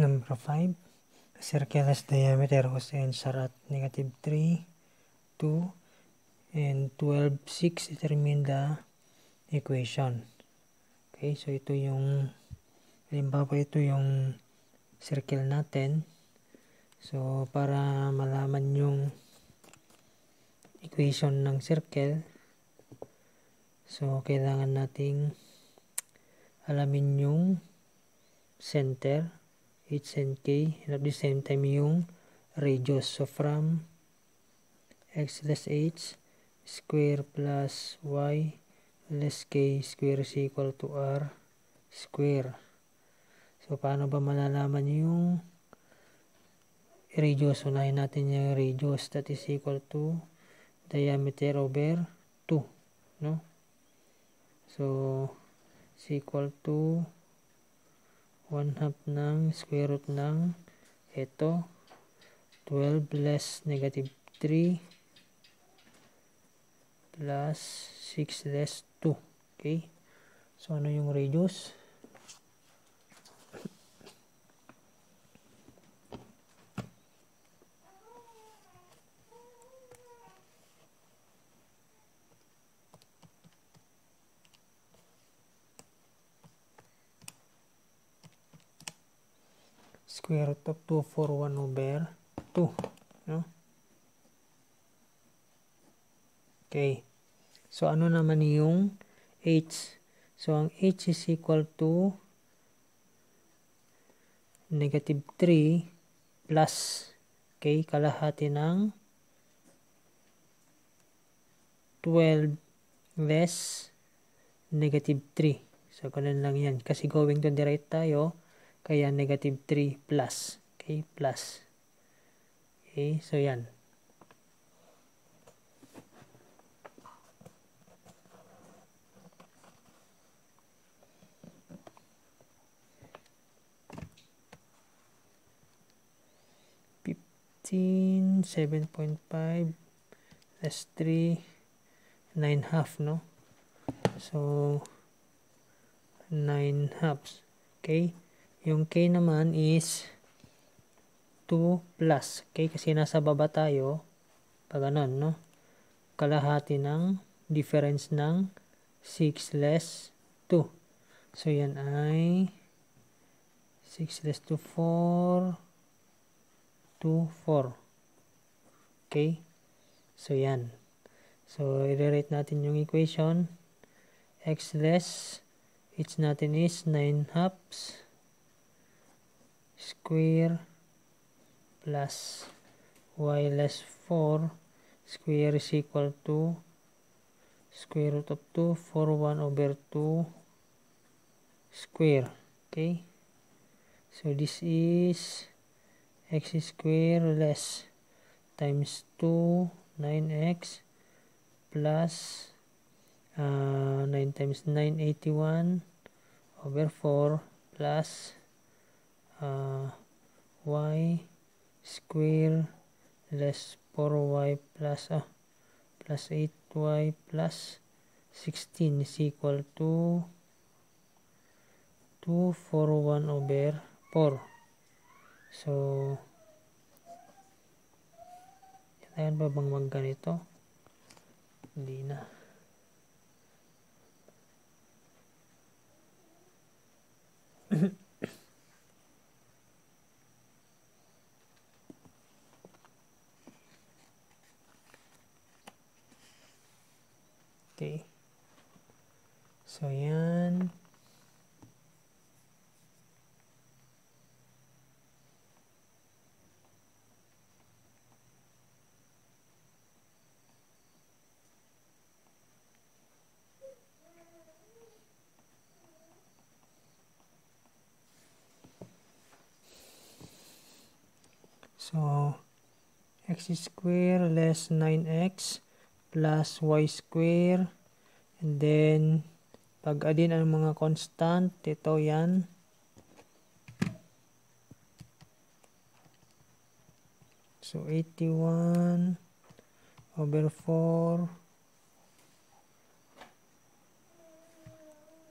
Number 5, circulus diameter whose ends at negative 3, 2, and 12, 6 determine the equation. Okay, so ito yung, halimbawa ito yung circle natin. So, para malaman yung equation ng circle, so, kailangan nating alamin yung center h and k and at the same time yung radius so from x less h square plus y less k square is equal to r square so paano ba malalaman yung radius unahin natin yung radius that is equal to diameter over 2 no so is equal to 1 half ng square root ng ito 12 less negative 3 plus 6 less 2 okay so ano yung radius square root of 2 for 1 over 2 no? okay so ano naman yung h so ang h is equal to negative 3 plus okay kalahati ng 12 less negative 3 so ganun lang yan kasi going to the right tayo kaya negative 3 plus. Okay, plus. Okay, so yan. Fifteen, seven point five, less three, nine half, no? So, nine halves, okay? Yung K naman is 2 plus. Okay? Kasi nasa baba tayo. Pag ganun, no? Kalahati ng difference ng 6 less 2. So, yan ay 6 less 2, 4. 2, 4. Okay? So, yan. So, i-rate natin yung equation. x less, it's natin is 9 halves. square plus y less 4 square is equal to square root of 2 4 1 over 2 square okay so this is x square less times 2 9x plus uh, 9 times 9 81 over 4 plus uh, y square less 4y plus uh, plus 8y plus 16 is equal to 241 over 4 so ayan ba bang mag ganito hindi na pasti so yan So x squared less 9x plus y square. And then, pag-adin ang mga constant, ito yan. So, 81 over 4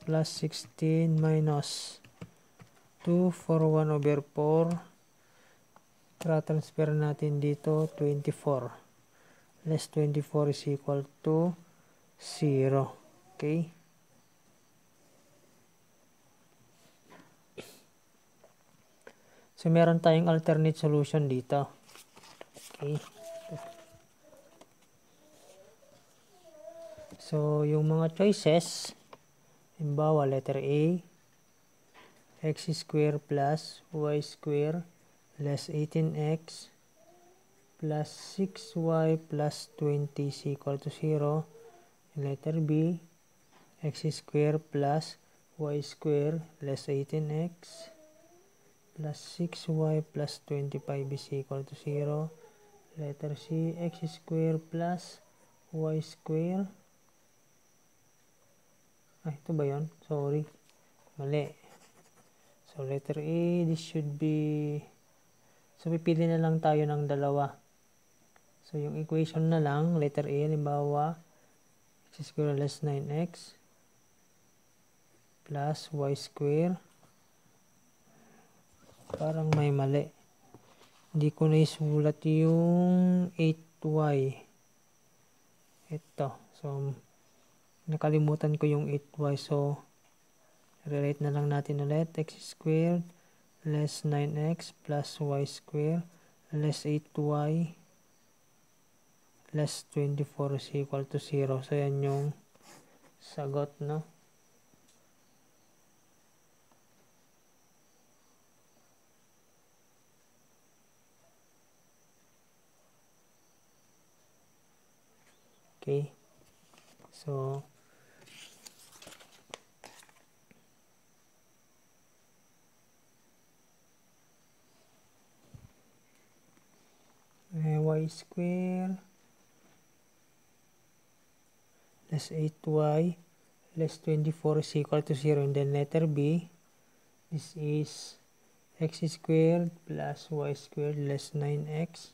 plus 16 minus 2 for 1 over 4 tra-transfer natin dito 24 less 24 is equal to 0. Okay? So, meron tayong alternate solution dito. Okay. So, yung mga choices, himbawa, letter A, x square plus y square less 18x plus 6y plus 20 is equal to 0. letter B, x square plus y square less 18x plus 6y plus 25 is equal to 0. Letter C, x square plus y square. Ah, ito ba yun? Sorry. Mali. So, letter A, this should be... So, pipili na lang tayo ng dalawa. So, yung equation na lang, letter A, limbawa, x squared less 9x plus y square parang may mali hindi ko na isulat yung 8y ito so nakalimutan ko yung 8y so relate na lang natin ulit x squared less 9x plus y squared less 8y less 24 is equal to 0. So, yan yung sagot, no? Okay. So, eh, y square less 8y less 24 is equal to 0 and then letter b this is x squared plus y squared less 9x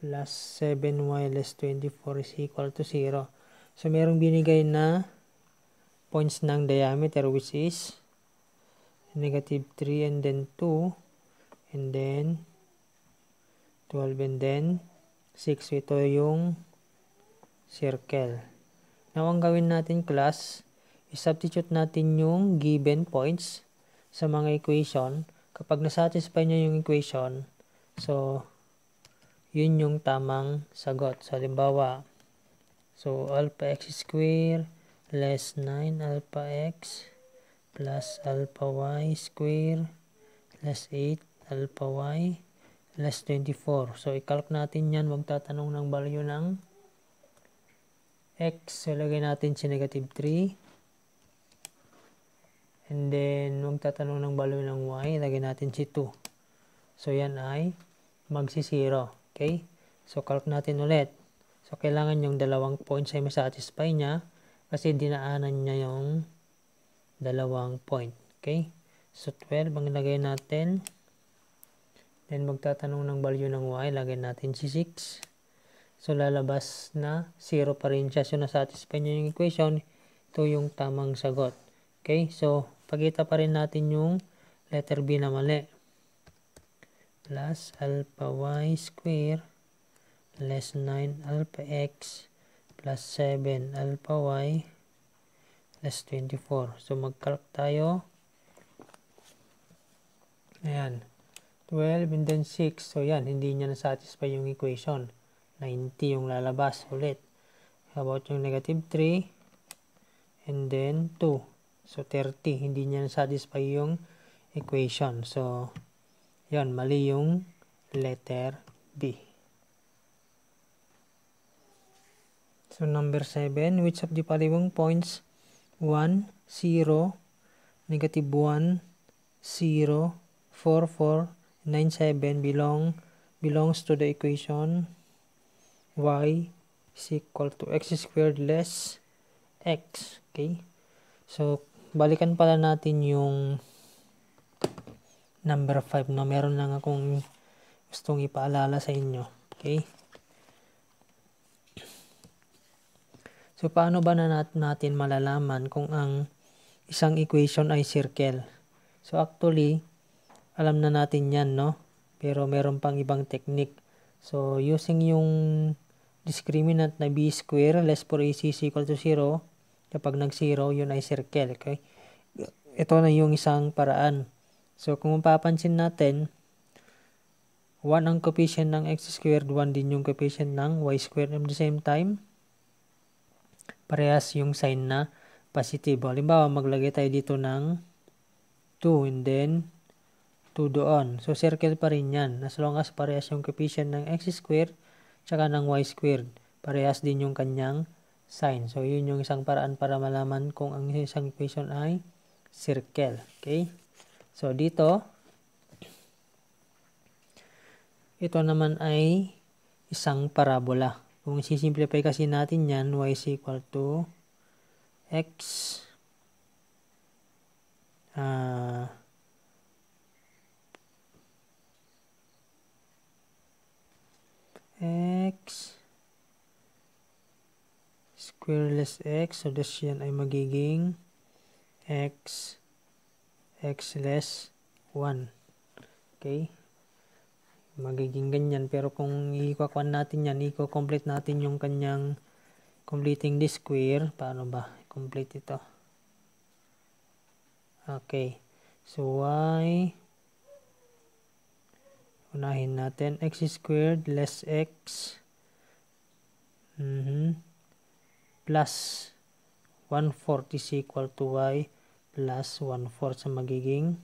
plus 7y less 24 is equal to 0 so merong binigay na points ng diameter which is negative 3 and then 2 and then 12 and then 6 ito yung circle Now, ang gawin natin class, substitute natin yung given points sa mga equation. Kapag nasatisfy niya yung equation, so, yun yung tamang sagot. So, halimbawa, so, alpha x square less 9 alpha x plus alpha y square less 8 alpha y less 24. So, i-calc natin yan. Magtatanong ng value ng x, so lagay natin si negative 3. And then, magtatanong ng value ng y, lagay natin si 2. So, yan ay magsi-0. Okay? So, calc natin ulit. So, kailangan yung dalawang points ay masatisfy niya kasi dinaanan niya yung dalawang point. Okay? So, 12 ang ilagay natin. Then, magtatanong ng value ng y, lagay natin si 6. So, lalabas na 0 pa rin siya. So, nasatisfy niya yung equation. Ito yung tamang sagot. Okay? So, pagkita pa rin natin yung letter B na mali. Plus alpha y square less 9 alpha x plus 7 alpha y less 24. So, mag-calc tayo. Ayan. 12 and then 6. So, yan. Hindi niya nasatisfy yung equation. 90 yung lalabas ulit. About yung negative 3 and then 2. So, 30. Hindi niya satisfy yung equation. So, yon Mali yung letter B. So, number 7. Which of the following points 1, 0, negative 1, 0, 4, 4, 9, 7 belong, belongs to the equation y is equal to x squared less x. Okay? So, balikan pala natin yung number 5 no meron lang akong gustong ipaalala sa inyo okay so paano ba na natin malalaman kung ang isang equation ay circle so actually alam na natin yan no pero meron pang ibang technique so using yung discriminant na b square less for ac is equal to 0, kapag nag-0, yun ay circle. Okay? Ito na yung isang paraan. So, kung mapapansin natin, 1 ang coefficient ng x squared, 1 din yung coefficient ng y squared at the same time. Parehas yung sign na positive. Halimbawa, maglagay tayo dito ng 2 and then 2 doon. So, circle pa rin yan. As long as parehas yung coefficient ng x squared tsaka ng y squared. Parehas din yung kanyang sign. So, yun yung isang paraan para malaman kung ang isang equation ay circle. Okay? So, dito, ito naman ay isang parabola. Kung sisimplify kasi natin yan, y is equal to x uh, x squareless x. So, this yan ay magiging x x less 1. Okay? Magiging ganyan. Pero kung i natin yan, i-complete natin yung kanyang completing this square. Paano ba? Complete ito. Okay. So, y unahin natin x squared less x mm -hmm, plus 1 is equal to y plus 1 fourth sa magiging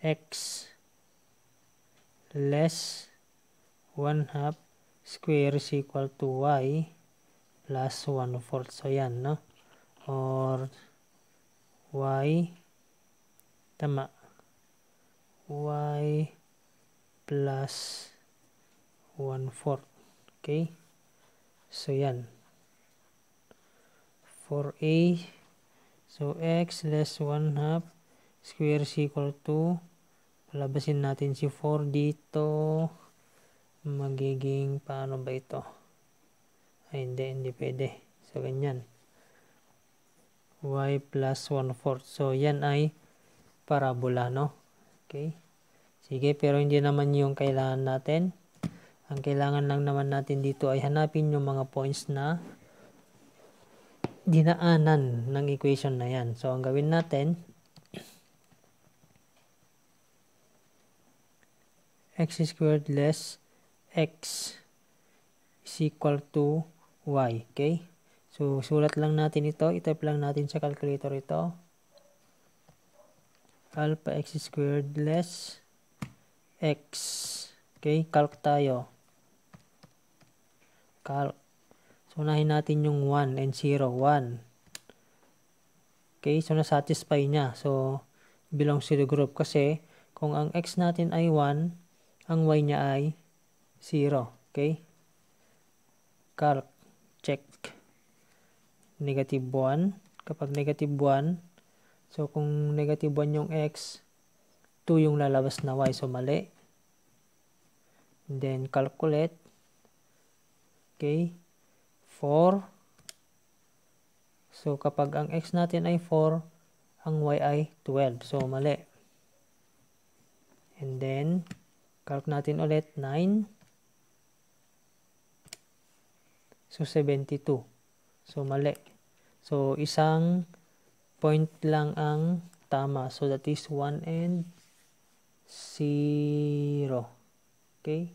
x less 1 half square is equal to y plus 1 fourth. So, yan, no? Or y, tama, y plus 1 fourth. Okay? So, yan. 4a. So, x less 1 half square is equal to palabasin natin si 4 dito. Magiging, paano ba ito? Ay, hindi, hindi pwede. So, ganyan. y plus 1 fourth. So, yan ay parabola, no? Okay? Sige, pero hindi naman yung kailangan natin. Ang kailangan lang naman natin dito ay hanapin yung mga points na dinaanan ng equation na yan. So, ang gawin natin, x squared less x is equal to y. Okay? So, sulat lang natin ito. Itype lang natin sa calculator ito. Alpha x squared less X. Okay, calc tayo. Calc. So, unahin natin yung 1 and 0. 1. Okay, so na-satisfy niya. So, belongs to the group kasi kung ang x natin ay 1, ang y niya ay 0. Okay? Calc. Check. Negative 1. Kapag negative 1, so kung negative 1 yung x, 2 yung lalabas na y so mali And then calculate okay 4 so kapag ang x natin ay 4 ang y ay 12 so mali and then calc natin ulit 9 so 72 so mali so isang point lang ang tama so that is 1 and zero. Okay?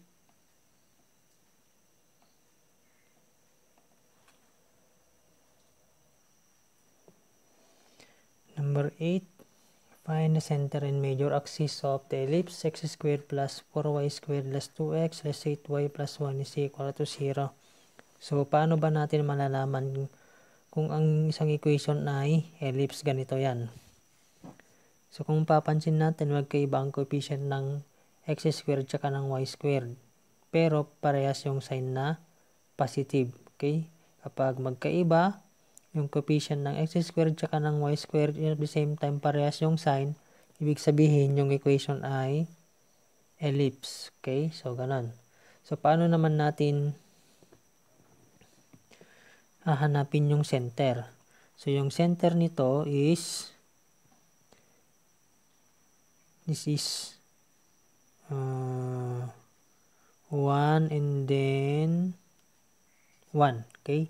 Number 8, find the center and major axis of the ellipse x squared plus 4y squared plus 2x plus 8y plus 1 is equal to 0. So, paano ba natin malalaman kung ang isang equation ay ellipse ganito yan? So kung papansin natin, magkaiba ang coefficient ng x squared tsaka ng y squared. Pero parehas yung sign na positive. Okay? Kapag magkaiba, yung coefficient ng x squared tsaka ng y squared at the same time parehas yung sign, ibig sabihin yung equation ay ellipse. Okay? So, ganun. So, paano naman natin hahanapin yung center? So, yung center nito is this is uh, 1 and then 1 okay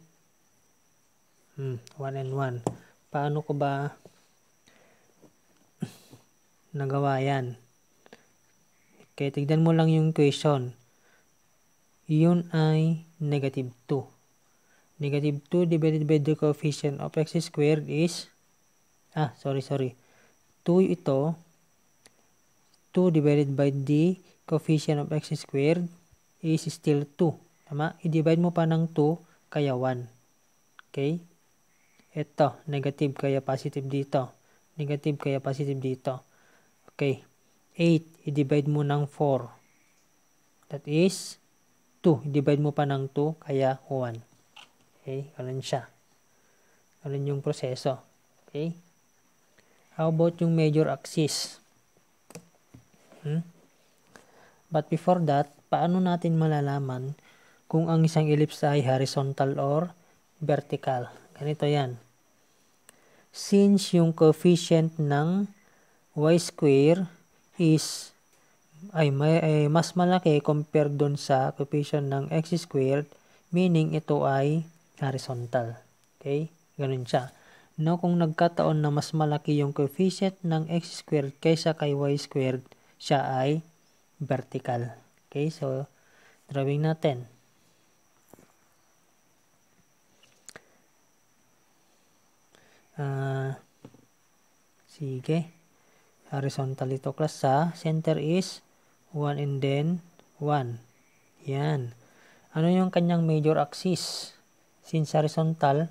hmm, 1 and 1 paano ko ba nagawa yan okay tignan mo lang yung question yun ay negative 2 negative 2 divided by the coefficient of x squared is ah sorry sorry 2 ito 2 divided by d coefficient of x squared is still 2. Tama? I-divide mo pa ng 2, kaya 1. Okay? Ito, negative kaya positive dito. Negative kaya positive dito. Okay. 8, i-divide mo ng 4. That is 2. I-divide mo pa ng 2, kaya 1. Okay? Ganun siya. Ganun yung proseso. Okay? How about yung major axis? Hmm? But before that, paano natin malalaman kung ang isang ellipse ay horizontal or vertical? Ganito yan. Since yung coefficient ng y square is ay, may, ay mas malaki compared doon sa coefficient ng x squared, meaning ito ay horizontal. Okay? Ganun siya. No, kung nagkataon na mas malaki yung coefficient ng x squared kaysa kay y squared, siya ay vertical. Okay, so drawing natin. Uh, sige. Horizontal ito class sa center is 1 and then 1. Yan. Ano yung kanyang major axis? Since horizontal,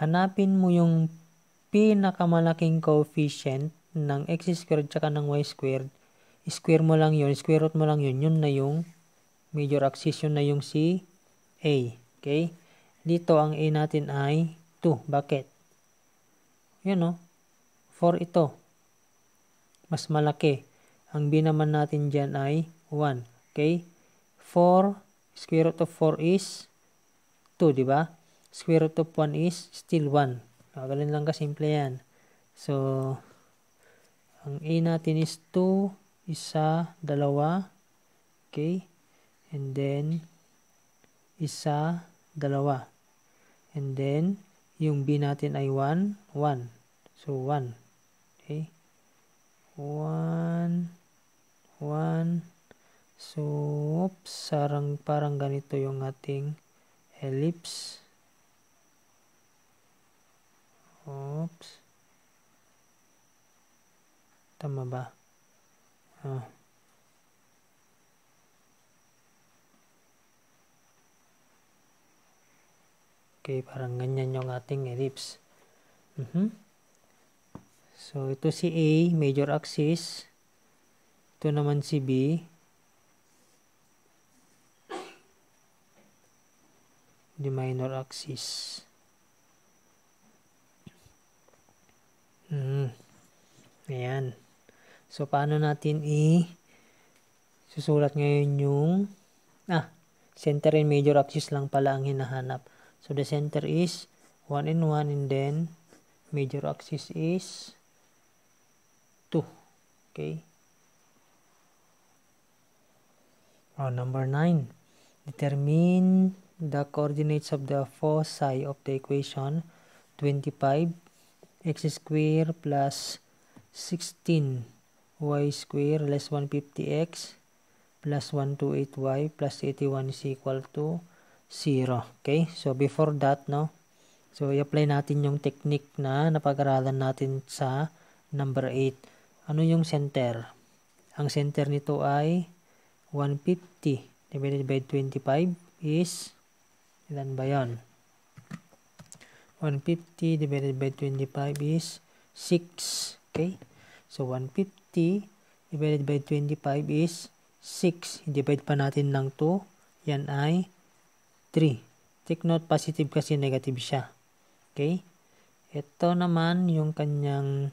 hanapin mo yung pinakamalaking coefficient ng x squared tsaka ng y squared square mo lang yun, square root mo lang yun, yun na yung major axis, yun na yung si A. Okay? Dito, ang A natin ay 2. Bakit? Yun o. Oh, 4 ito. Mas malaki. Ang B naman natin dyan ay 1. Okay? 4, square root of 4 is 2, di ba? Square root of 1 is still 1. Ah, lang ka, simple yan. So, ang A natin is 2, isa, dalawa, okay, and then, isa, dalawa, and then, yung B natin ay 1, 1, so 1, okay, 1, 1, so, oops, sarang, parang ganito yung ating ellipse, oops, tama ba? Ah. Okay, parang ganyan yung ating ellipse. Mm -hmm. So, ito si A, major axis. Ito naman si B. The minor axis. Mm. Ayan. Ayan. So, paano natin i susulat ngayon yung ah, center and major axis lang pala ang hinahanap. So, the center is 1 and 1 and then major axis is 2. Okay? Oh, number 9. Determine the coordinates of the foci of the equation 25 x square plus 16 y square less 150x plus 128y plus 81 is equal to 0. Okay? So, before that, no? So, i-apply natin yung technique na napag-aralan natin sa number 8. Ano yung center? Ang center nito ay 150 divided by 25 is ilan ba yun? 150 divided by 25 is 6. Okay? So, 150 60 divided by 25 is 6. divide pa natin ng 2. Yan ay 3. Take note, positive kasi negative siya. Okay? Ito naman yung kanyang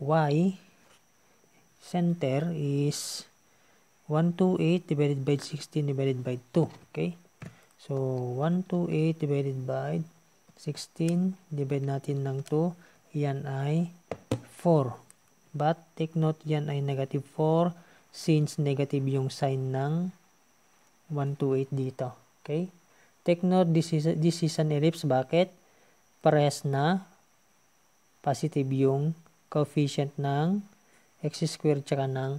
y center is 128 divided by 16 divided by 2. Okay? So, 128 divided by 16 divided natin ng 2. Yan ay 4. But take note yan ay negative 4 since negative yung sign ng 128 dito. Okay? Take note, this is, this is an ellipse. Bakit? Parehas na positive yung coefficient ng x squared tsaka ng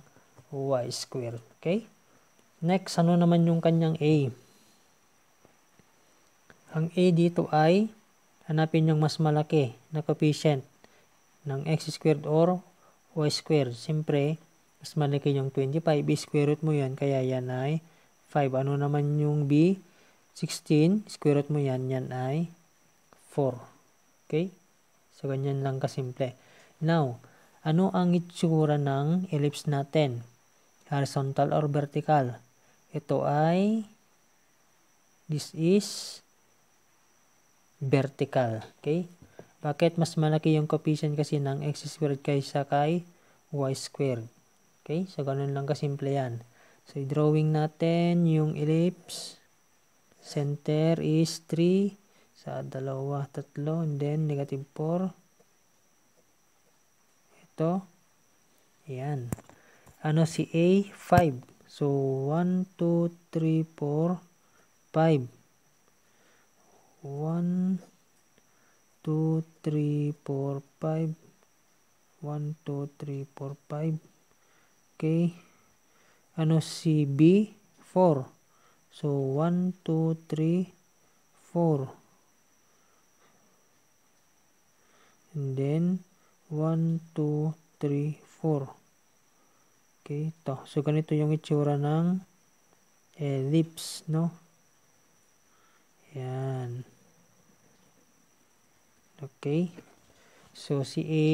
y squared. Okay? Next, ano naman yung kanyang a? Ang a dito ay hanapin yung mas malaki na coefficient ng x squared or o square. Siyempre, mas malaki yung 25. I-square root mo yan. Kaya yan ay 5. Ano naman yung B? 16. Square root mo yan. Yan ay 4. Okay? So, ganyan lang kasimple. Now, ano ang itsura ng ellipse natin? Horizontal or vertical? Ito ay this is vertical. Okay? Bakit mas malaki yung coefficient kasi ng x squared kaysa kay y squared? Okay, so ganun lang kasimple yan. So, drawing natin yung ellipse. Center is 3. Sa dalawa, tatlo. And then, negative 4. Ito. Ayan. Ano si A? 5. So, 1, 2, 3, 4, 5. 1, 2, 3, 4, 5. 1, 2, 3, 4, 5. Okay. Ano si B? 4. So, 1, 2, 3, 4. And then, 1, 2, 3, 4. Okay, ito. So, ganito yung itsura ng ellipse, no? Ayan. Okay. So, si A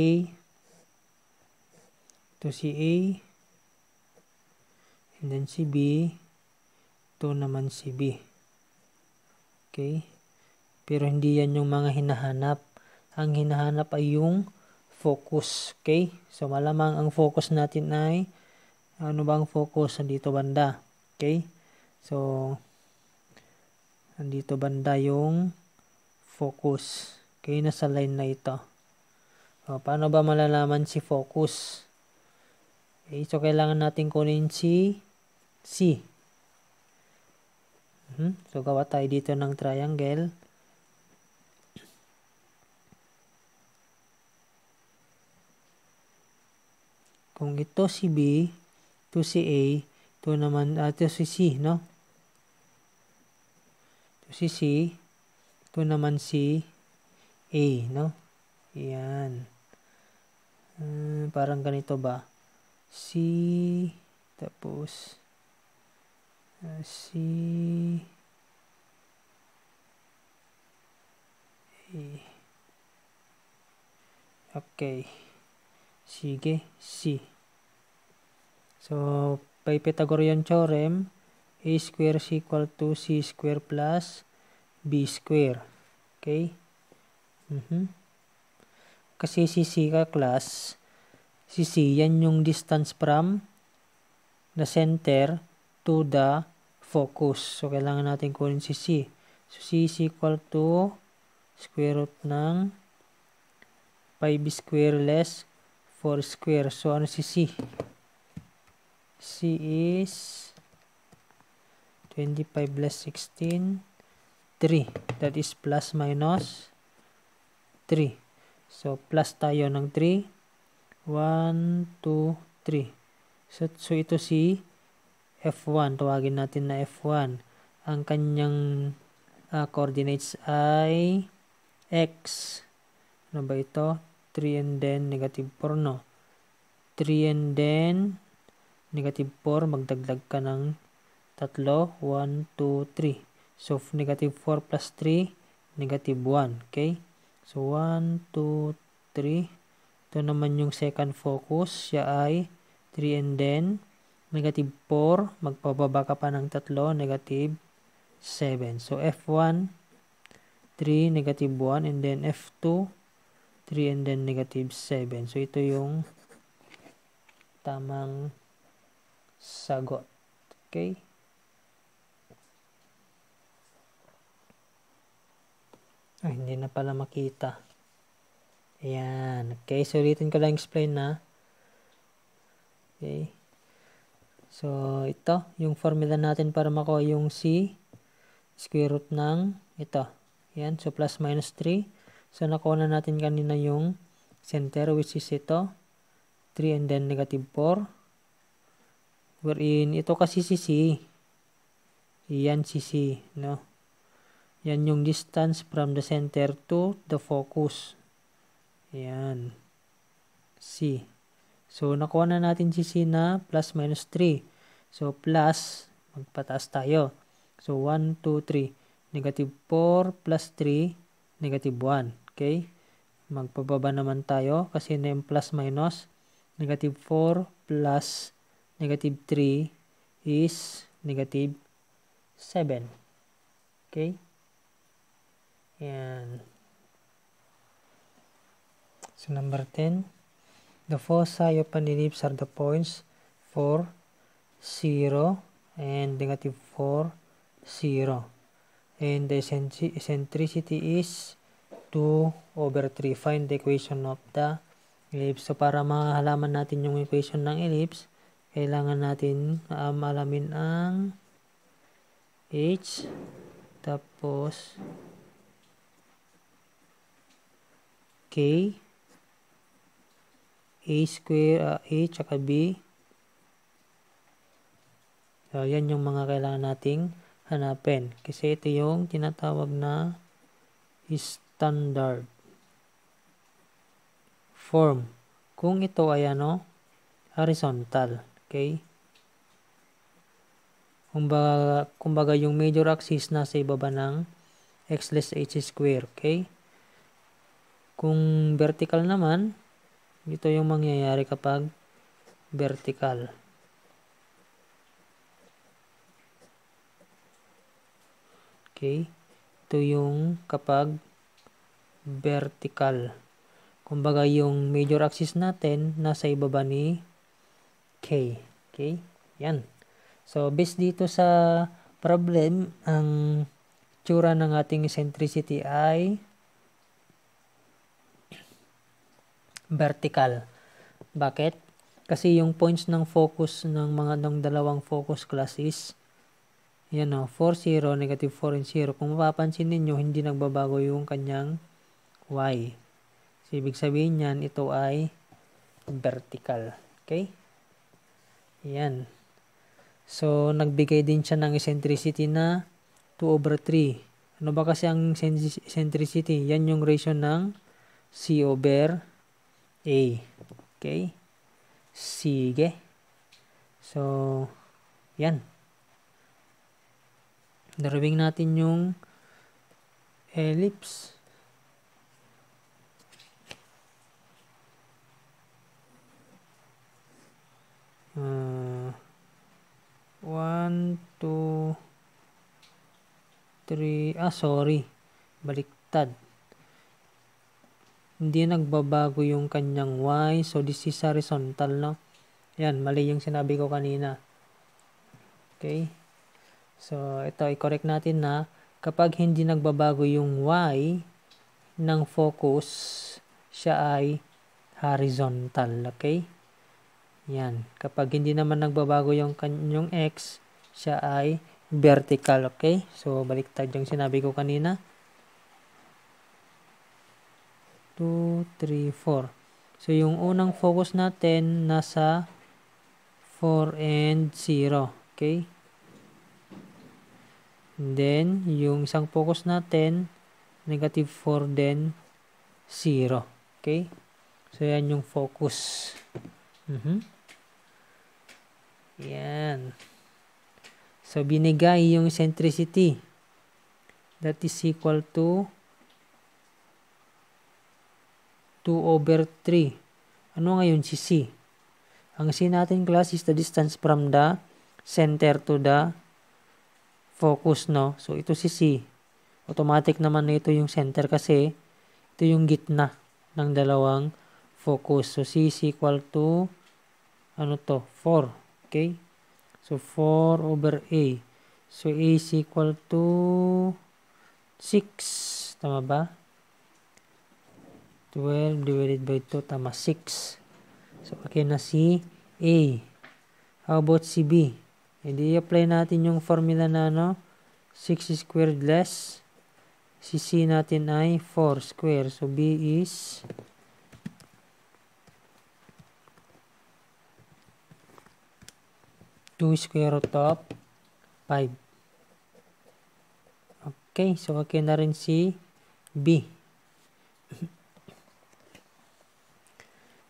to si A and then si B to naman si B. Okay. Pero hindi yan yung mga hinahanap. Ang hinahanap ay yung focus. Okay. So, malamang ang focus natin ay ano bang focus? Nandito banda. Okay. So, nandito banda yung focus. Okay, nasa line na ito. O, paano ba malalaman si focus? Okay, so kailangan natin kunin si C. Mm So gawa tayo dito ng triangle. Kung ito si B, to si A, to naman, uh, si C, no? To si C, to naman si C. A, no? Ayan. Hmm, ah, parang ganito ba? C, tapos, uh, C, A. Okay. Sige, C. So, by Pythagorean theorem, A square is equal to C square plus B square. Okay? Mm -hmm. Kasi si C ka class, si C yan yung distance from the center to the focus. So, kailangan natin kunin si C. So, C is equal to square root ng 5 square less 4 square. So, ano si C? C is 25 less 16, 3. That is plus minus 3. So, plus tayo ng 3. 1, 2, 3. So, ito si F1. Tawagin natin na F1. Ang kanyang uh, coordinates ay X. Ano ba ito? 3 and then negative 4, no? 3 and then negative 4. Magdagdag ka ng tatlo. 1, 2, 3. So, negative 4 plus 3, negative 1. Okay? So, 1, 2, 3. Ito naman yung second focus. Siya ay 3 and then negative 4. Magpababa ka pa ng tatlo. Negative 7. So, F1, 3, negative 1. And then F2, 3 and then negative 7. So, ito yung tamang sagot. Okay? Ah, hindi na pala makita. Ayan. Okay, so ulitin ko lang explain na. Okay. So, ito, yung formula natin para makuha yung C, square root ng ito. Ayan, so plus minus 3. So, nakuha na natin kanina yung center, which is ito, 3 and then negative 4. Wherein, ito kasi si C. Ayan, si C, no? Yan yung distance from the center to the focus. Yan. C. So, nakuha na natin si C na plus minus 3. So, plus, magpataas tayo. So, 1, 2, 3. Negative 4 plus 3, negative 1. Okay? Magpababa naman tayo kasi na yung plus minus. Negative 4 plus negative 3 is negative 7. Okay? Yan. So number 10, the foci of an ellipse are the points 4, 0, and negative 4, 0. And the eccentricity is 2 over 3. Find the equation of the ellipse. So para mahalaman natin yung equation ng ellipse, kailangan natin uh, um, malamin ang h tapos k a square uh, a tsaka b so yan yung mga kailangan nating hanapin kasi ito yung tinatawag na standard form kung ito ay ano horizontal okay kumbaga, kumbaga yung major axis nasa ibaba ng x less h square okay kung vertical naman, ito yung mangyayari kapag vertical. Okay? Ito yung kapag vertical. Kumbaga yung major axis natin nasa ibaba ni K. Okay? Yan. So, based dito sa problem, ang tsura ng ating eccentricity ay vertical. Bakit? Kasi yung points ng focus ng mga ng dalawang focus classes, yan o, 4, 0, negative 4 and 0. Kung mapapansin ninyo, hindi nagbabago yung kanyang y. So, ibig sabihin niyan, ito ay vertical. Okay? Yan. So, nagbigay din siya ng eccentricity na 2 over 3. Ano ba kasi ang eccentricity? Yan yung ratio ng C over A. Okay? Sige. So, yan. Drawing natin yung ellipse. Uh, one, two, three, ah, sorry. Baliktad hindi nagbabago yung kanyang y. So, this is horizontal, no? Yan, mali yung sinabi ko kanina. Okay? So, ito, i-correct natin na kapag hindi nagbabago yung y ng focus, siya ay horizontal. Okay? Yan. Kapag hindi naman nagbabago yung, yung x, siya ay vertical. Okay? So, baliktad yung sinabi ko kanina. 2, 3, 4. So, yung unang focus natin nasa 4 and 0. Okay? And then, yung isang focus natin, negative 4 then 0. Okay? So, yan yung focus. Mm -hmm. Yan. So, binigay yung centricity. That is equal to 2 over 3. Ano ngayon si C? Ang C natin class is the distance from the center to the focus, no? So, ito si C. Automatic naman na ito yung center kasi ito yung gitna ng dalawang focus. So, C is equal to ano to? 4. Okay? So, 4 over A. So, A is equal to 6. Tama ba? 12 divided by 2 tama 6. So, okay na si A. How about si B? Hindi eh, apply natin yung formula na ano? 6 squared less. Si C natin ay 4 squared So, B is 2 square root of 5. Okay, so okay na rin si B.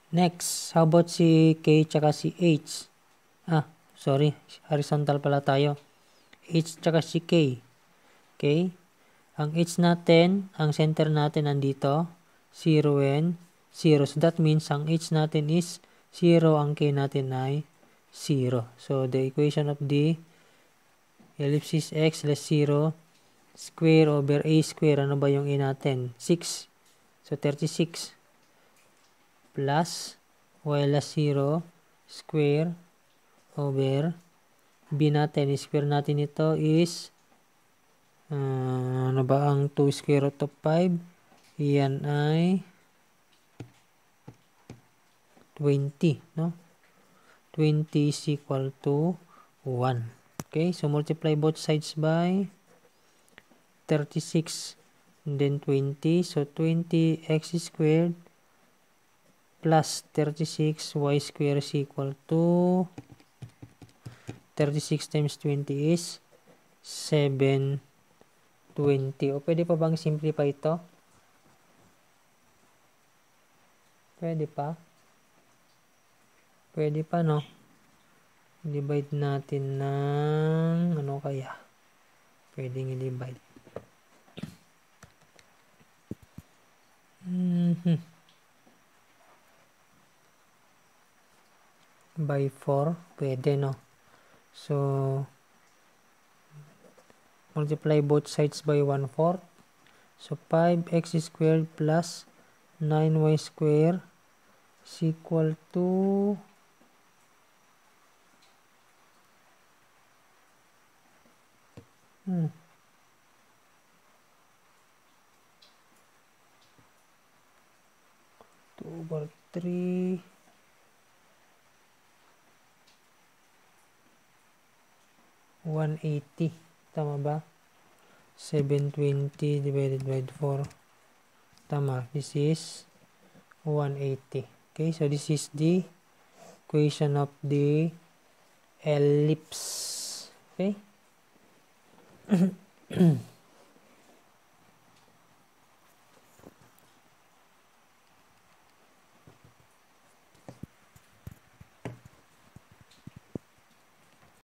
Next, how about si K tsaka si H? Ah, sorry. Horizontal pala tayo. H tsaka si K. Okay? Ang H natin, ang center natin nandito, 0 and 0. So that means ang H natin is 0, ang K natin ay 0. So the equation of the ellipsis X less 0 square over A square, ano ba yung A e natin? 6. So 36 plus wala 0 square over b natin. Square natin ito is uh, ano ba ang 2 square root of 5? Yan ay 20. No? 20 is equal to 1. Okay, so multiply both sides by 36 and then 20. So 20x squared plus 36y square is equal to 36 times 20 is 720. O, pwede pa bang simplify ito? Pwede pa. Pwede pa, no? Divide natin ng ano kaya? Pwede i-divide. Mm-hmm. by 4 pwede no so multiply both sides by 1 4 so 5x squared plus 9y squared is equal to hmm over 3 180. Tama ba? 720 divided by 4. Tama. This is 180. Okay, so this is the equation of the ellipse. Okay?